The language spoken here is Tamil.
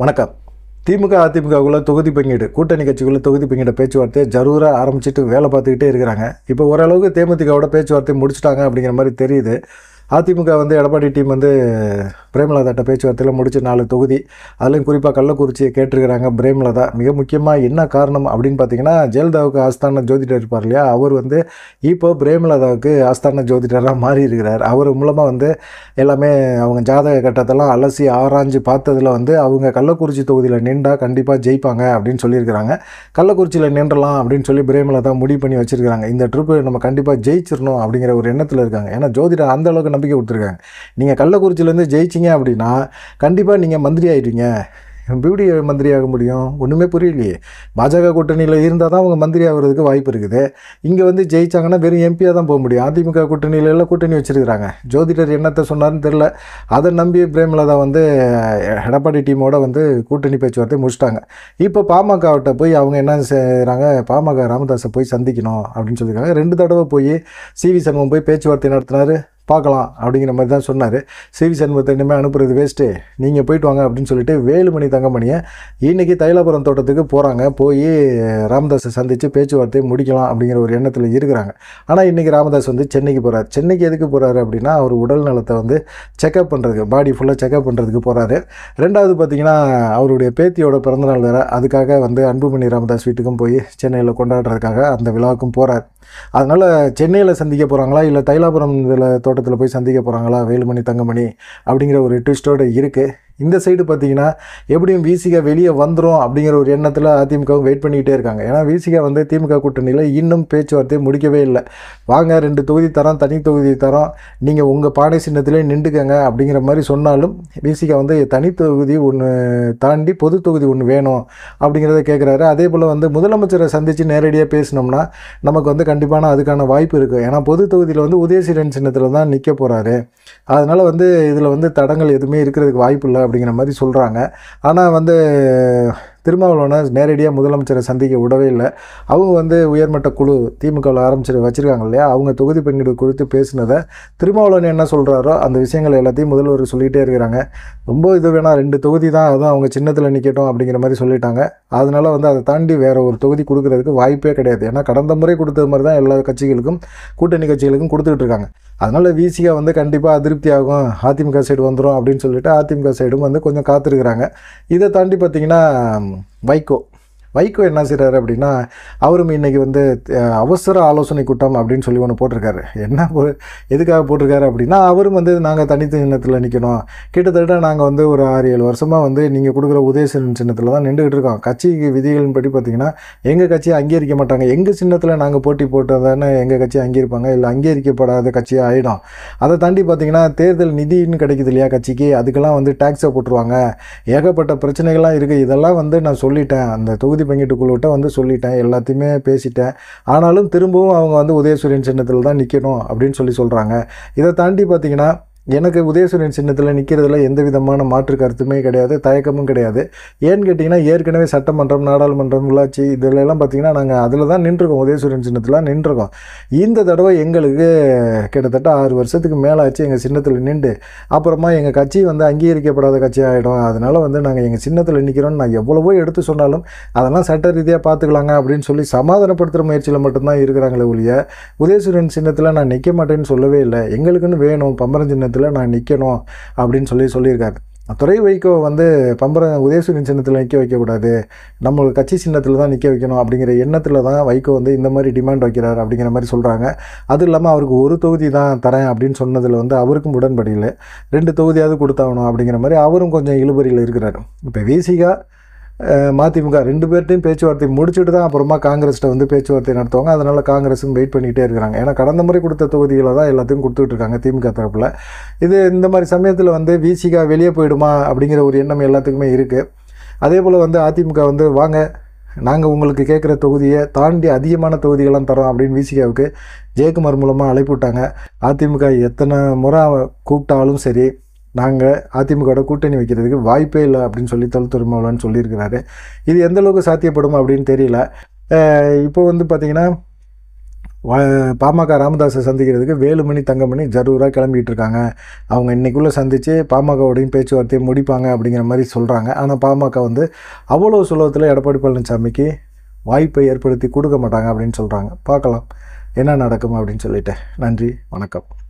வணக்கம் திமுக அதிமுகவுக்குள்ள தொகுதி பங்கீடு கூட்டணி கட்சிக்குள்ளே தொகுதி பங்கீடு பேச்சுவார்த்தையை ஜரூராக ஆரம்பிச்சுட்டு வேலை பார்த்துக்கிட்டே இருக்கிறாங்க இப்போ ஓரளவுக்கு தேமுதிகவோட பேச்சுவார்த்தை முடிச்சுட்டாங்க அப்படிங்கிற மாதிரி தெரியுது அதிமுக வந்து எடப்பாடி டீம் வந்து பிரேமலதாட்ட பேச்சுவார்த்தையில் முடிச்ச நாலு தொகுதி அதுலேயும் குறிப்பாக கள்ளக்குறிச்சியை கேட்டிருக்கிறாங்க பிரேமலதா மிக முக்கியமாக என்ன காரணம் அப்படின்னு பார்த்தீங்கன்னா ஜெயலலிதாவுக்கு ஆஸ்தான ஜோதிடர் இருப்பார் இல்லையா அவர் வந்து இப்போ பிரேமலதாவுக்கு ஆஸ்தான ஜோதிடராக மாறி இருக்கிறார் அவர் மூலமாக வந்து எல்லாமே அவங்க ஜாதக கட்டத்தெல்லாம் அலசி ஆராய்ஞ்சு பார்த்ததில் வந்து அவங்க கள்ளக்குறிச்சி தொகுதியில் நின்றா கண்டிப்பாக ஜெயிப்பாங்க அப்படின்னு சொல்லியிருக்கிறாங்க கள்ளக்குறிச்சியில் நின்றலாம் அப்படின்னு சொல்லி பிரேமலதா முடிவு பண்ணி வச்சுருக்கிறாங்க இந்த ட்ரிப்பு நம்ம கண்டிப்பாக ஜெயிச்சிடணும் அப்படிங்கிற ஒரு எண்ணத்தில் இருக்காங்க ஏன்னா ஜோதிடர் அந்தளவுக்கு நம்ம நம்பிக்கை கொடுத்துருக்காங்க நீங்கள் கள்ளக்குறிச்சியிலேருந்து ஜெயிச்சிங்க அப்படின்னா கண்டிப்பாக நீங்கள் மந்திரி ஆகிடுவீங்க பியூடி மந்திரி ஆக முடியும் ஒன்றுமே புரியலையே பாஜக கூட்டணியில் இருந்தால் தான் அவங்க மந்திரி ஆகிறதுக்கு வாய்ப்பு இருக்குது இங்கே வந்து ஜெயிச்சாங்கன்னா வெறும் எம்பியாக தான் போக முடியும் அதிமுக கூட்டணியில் எல்லாம் கூட்டணி வச்சுருக்கிறாங்க ஜோதிடர் என்னத்தை சொன்னார்னு தெரில அதை நம்பி பிரேமலதா வந்து எடப்பாடி டீமோட வந்து கூட்டணி பேச்சுவார்த்தை முடிச்சிட்டாங்க இப்போ பாமகவிட்ட போய் அவங்க என்ன செய்கிறாங்க பாமக ராமதாஸை போய் சந்திக்கணும் அப்படின்னு சொல்லியிருக்காங்க ரெண்டு தடவை போய் சி வி சண்முகம் போய் பேச்சுவார்த்தை நடத்தினார் பார்க்கலாம் அப்படிங்கிற மாதிரி தான் சொன்னார் சிவி சண்முகத்தை இனிமேல் அனுப்புறது வேஸ்ட்டு நீங்கள் போயிட்டு வாங்க அப்படின்னு சொல்லிட்டு வேலுமணி தங்கமணியை இன்றைக்கி தைலாபுரம் தோட்டத்துக்கு போகிறாங்க போய் ராமதாஸை சந்தித்து பேச்சுவார்த்தையை முடிக்கலாம் அப்படிங்கிற ஒரு எண்ணத்தில் இருக்கிறாங்க ஆனால் இன்றைக்கி ராமதாஸ் வந்து சென்னைக்கு போகிறார் சென்னைக்கு எதுக்கு போகிறாரு அப்படின்னா அவர் உடல் நலத்தை வந்து செக்அப் பண்ணுறதுக்கு பாடி ஃபுல்லாக செக்அப் பண்ணுறதுக்கு போகிறாரு ரெண்டாவது பார்த்திங்கன்னா அவருடைய பேத்தியோட பிறந்தநாள் வேறு அதுக்காக வந்து அன்புமணி ராமதாஸ் வீட்டுக்கும் போய் சென்னையில் கொண்டாடுறதுக்காக அந்த விழாவுக்கும் போகிறார் அதனால் சென்னையில் சந்திக்க போகிறாங்களா இல்லை தைலாபுரம் இதில் தோட்டம் மாவட்டத்தில் போய் சந்திக்க போகிறாங்களா வேலுமணி தங்கமணி அப்படிங்கிற ஒரு ட்விஸ்டோடு இருக்குது இந்த சைடு பார்த்தீங்கன்னா எப்படியும் விசிகா வெளியே வந்துடும் அப்படிங்கிற ஒரு எண்ணத்தில் அதிமுகவும் வெயிட் பண்ணிக்கிட்டே இருக்காங்க ஏன்னா வீசிகா வந்து திமுக கூட்டணியில் இன்னும் பேச்சுவார்த்தையை முடிக்கவே இல்லை வாங்க ரெண்டு தொகுதி தரோம் தனி தொகுதி தரோம் நீங்கள் உங்கள் பானை சின்னத்திலே நின்றுக்கங்க அப்படிங்கிற மாதிரி சொன்னாலும் வீசிகா வந்து தனி தொகுதி ஒன்று தாண்டி பொது தொகுதி ஒன்று வேணும் அப்படிங்கிறத கேட்குறாரு அதே போல் வந்து முதலமைச்சரை சந்தித்து நேரடியாக பேசினோம்னா நமக்கு வந்து கண்டிப்பான அதுக்கான வாய்ப்பு இருக்குது ஏன்னா பொது தொகுதியில் வந்து உதயசீரன் சின்னத்தில் தான் நிற்க போகிறாரு அதனால் வந்து இதில் வந்து தடங்கள் எதுவுமே இருக்கிறதுக்கு வாய்ப்பு இல்லை அப்படிங்கிற மாதிரி சொல்கிறாங்க ஆனால் வந்து திருமாவளவனை நேரடியாக முதலமைச்சரை சந்திக்க விடவே இல்லை அவங்க வந்து உயர்மட்ட குழு திமுகவில் ஆரம்பிச்சு வச்சுருக்காங்க இல்லையா அவங்க தொகுதி பெண்கள் குறித்து பேசினதை திருமாவளவன் என்ன சொல்கிறாரோ அந்த விஷயங்கள் எல்லாத்தையும் முதல்வர் சொல்லிகிட்டே இருக்கிறாங்க ரொம்ப இது வேணால் ரெண்டு தொகுதி தான் அதுவும் அவங்க சின்னத்தில் நிற்கட்டும் அப்படிங்கிற மாதிரி சொல்லிட்டாங்க அதனால் வந்து அதை தாண்டி வேறு ஒரு தொகுதி கொடுக்குறதுக்கு வாய்ப்பே கிடையாது ஏன்னா கடந்த முறை கொடுத்தது மாதிரி தான் எல்லா கட்சிகளுக்கும் கூட்டணி கட்சிகளுக்கும் கொடுத்துக்கிட்டு இருக்காங்க அதனால் விசிகா வந்து கண்டிப்பாக அதிருப்தி ஆகும் அதிமுக சைடு வந்துடும் அப்படின்னு சொல்லிட்டு அதிமுக சைடும் வந்து கொஞ்சம் காத்திருக்கிறாங்க இதை தாண்டி பார்த்திங்கன்னா வைகோ வைகோ என்ன செய்கிறாரு அப்படின்னா அவரும் இன்றைக்கி வந்து அவசர ஆலோசனை கூட்டம் அப்படின்னு சொல்லி ஒன்று போட்டிருக்காரு என்ன போ எதுக்காக போட்டிருக்காரு அப்படின்னா அவரும் வந்து நாங்கள் தனி சின்னத்தில் நிற்கணும் கிட்டத்தட்ட நாங்கள் வந்து ஒரு ஆறு ஏழு வருஷமாக வந்து நீங்கள் கொடுக்குற உதய சின்னத்தில் தான் நின்றுக்கிட்டு இருக்கோம் கட்சி விதிகளின் படி பார்த்திங்கன்னா எங்கள் கட்சியை அங்கீகரிக்க மாட்டாங்க எங்கள் சின்னத்தில் நாங்கள் போட்டி போட்டதானே எங்கள் கட்சியை அங்கீகரிப்பாங்க இல்லை அங்கீகரிக்கப்படாத கட்சியாக ஆகிடும் அதை தாண்டி பார்த்திங்கன்னா தேர்தல் நிதின்னு கிடைக்குது இல்லையா கட்சிக்கு அதுக்கெல்லாம் வந்து டேக்ஸை போட்டுருவாங்க ஏகப்பட்ட பிரச்சனைகள்லாம் இருக்குது இதெல்லாம் வந்து நான் சொல்லிட்டேன் அந்த தொகுதி பங்கிட்டு குழுவிட்ட வந்து சொல்லிட்டேன் எல்லாத்தையுமே பேசிட்டேன் ஆனாலும் திரும்பவும் அவங்க வந்து உதயசூரியன் சின்னத்தில் தான் நிற்கணும் அப்படின்னு சொல்லி சொல்கிறாங்க இதை தாண்டி பார்த்திங்கன்னா எனக்கு உதயசூரியன் சின்னத்தில் நிற்கிறதுல எந்த விதமான மாற்று கருத்துமே கிடையாது தயக்கமும் கிடையாது ஏன்னு கேட்டிங்கன்னா ஏற்கனவே சட்டமன்றம் நாடாளுமன்றம் உள்ளாட்சி இதிலெல்லாம் பார்த்திங்கன்னா நாங்கள் அதில் தான் நின்றுருக்கோம் உதயசூரியன் சின்னத்தில் நின்றுருக்கோம் இந்த தடவை எங்களுக்கு கிட்டத்தட்ட ஆறு வருஷத்துக்கு மேலே ஆச்சு எங்கள் சின்னத்தில் நின்று அப்புறமா எங்கள் கட்சி வந்து அங்கீகரிக்கப்படாத கட்சி ஆகிடும் அதனால் வந்து நாங்கள் எங்கள் சின்னத்தில் நிற்கிறோம்னு நான் எவ்வளவோ எடுத்து சொன்னாலும் அதெல்லாம் சட்ட ரீதியாக பார்த்துக்கலாங்க அப்படின்னு சொல்லி சமாதானப்படுத்துகிற முயற்சியில் மட்டும்தான் இருக்கிறாங்களே ஒழிய உதயசூரியன் சின்னத்தில் நான் நிற்க மாட்டேன்னு சொல்லவே இல்லை எங்களுக்குன்னு வேணும் பம்பரம் சின்னத்தில் சின்னத்தில் நான் நிற்கணும் அப்படின்னு சொல்லி சொல்லியிருக்காரு துறை வைகோ வந்து பம்பரம் உதயசூரியன் சின்னத்தில் நிற்க வைக்கக்கூடாது நம்மளுக்கு கட்சி சின்னத்தில் தான் நிற்க வைக்கணும் அப்படிங்கிற எண்ணத்தில் தான் வைகோ வந்து இந்த மாதிரி டிமாண்ட் வைக்கிறார் அப்படிங்கிற மாதிரி சொல்கிறாங்க அது இல்லாமல் அவருக்கு ஒரு தொகுதி தான் தரேன் அப்படின்னு சொன்னதில் வந்து அவருக்கும் உடன்படியில் ரெண்டு தொகுதியாவது கொடுத்தாகணும் அப்படிங்கிற மாதிரி அவரும் கொஞ்சம் இழுபறியில் இருக்கிறார் இப்போ விசிகா மதிமுக ரெண்டு பேர்ட்டையும் பேச்சுவார்த்தை முடிச்சுட்டு தான் அப்புறமா காங்கிரஸ்கிட்ட வந்து பேச்சுவார்த்தை நடத்துவாங்க அதனால் காங்கிரஸும் வெயிட் பண்ணிகிட்டே இருக்கிறாங்க ஏன்னா கடந்த முறை கொடுத்த தொகுதிகளை தான் எல்லாத்தையும் கொடுத்துட்டு இருக்காங்க திமுக தரப்பில் இது இந்த மாதிரி சமயத்தில் வந்து விசிகா வெளியே போயிடுமா அப்படிங்கிற ஒரு எண்ணம் எல்லாத்துக்குமே இருக்குது அதே போல் வந்து அதிமுக வந்து வாங்க நாங்கள் உங்களுக்கு கேட்குற தொகுதியை தாண்டி அதிகமான தொகுதிகள்லாம் தரோம் அப்படின்னு விசிகாவுக்கு ஜெயக்குமார் மூலமாக அழைப்பு விட்டாங்க அதிமுக எத்தனை முறை கூப்பிட்டாலும் சரி நாங்கள் அதிமுகவோட கூட்டணி வைக்கிறதுக்கு வாய்ப்பே இல்லை அப்படின்னு சொல்லி தொல் திருமாவளவன் சொல்லியிருக்கிறாரு இது எந்தளவுக்கு சாத்தியப்படும் அப்படின்னு தெரியல இப்போ வந்து பார்த்திங்கன்னா பாமக ராமதாஸை சந்திக்கிறதுக்கு வேலுமணி தங்கமணி ஜரூராக கிளம்பிகிட்டு இருக்காங்க அவங்க இன்றைக்குள்ளே சந்தித்து பாமகவோடையும் பேச்சுவார்த்தையை முடிப்பாங்க அப்படிங்கிற மாதிரி சொல்கிறாங்க ஆனால் பாமக வந்து அவ்வளோ சுலபத்தில் எடப்பாடி பழனிசாமிக்கு வாய்ப்பை ஏற்படுத்தி கொடுக்க மாட்டாங்க அப்படின்னு சொல்கிறாங்க பார்க்கலாம் என்ன நடக்கும் அப்படின்னு சொல்லிட்டு நன்றி வணக்கம்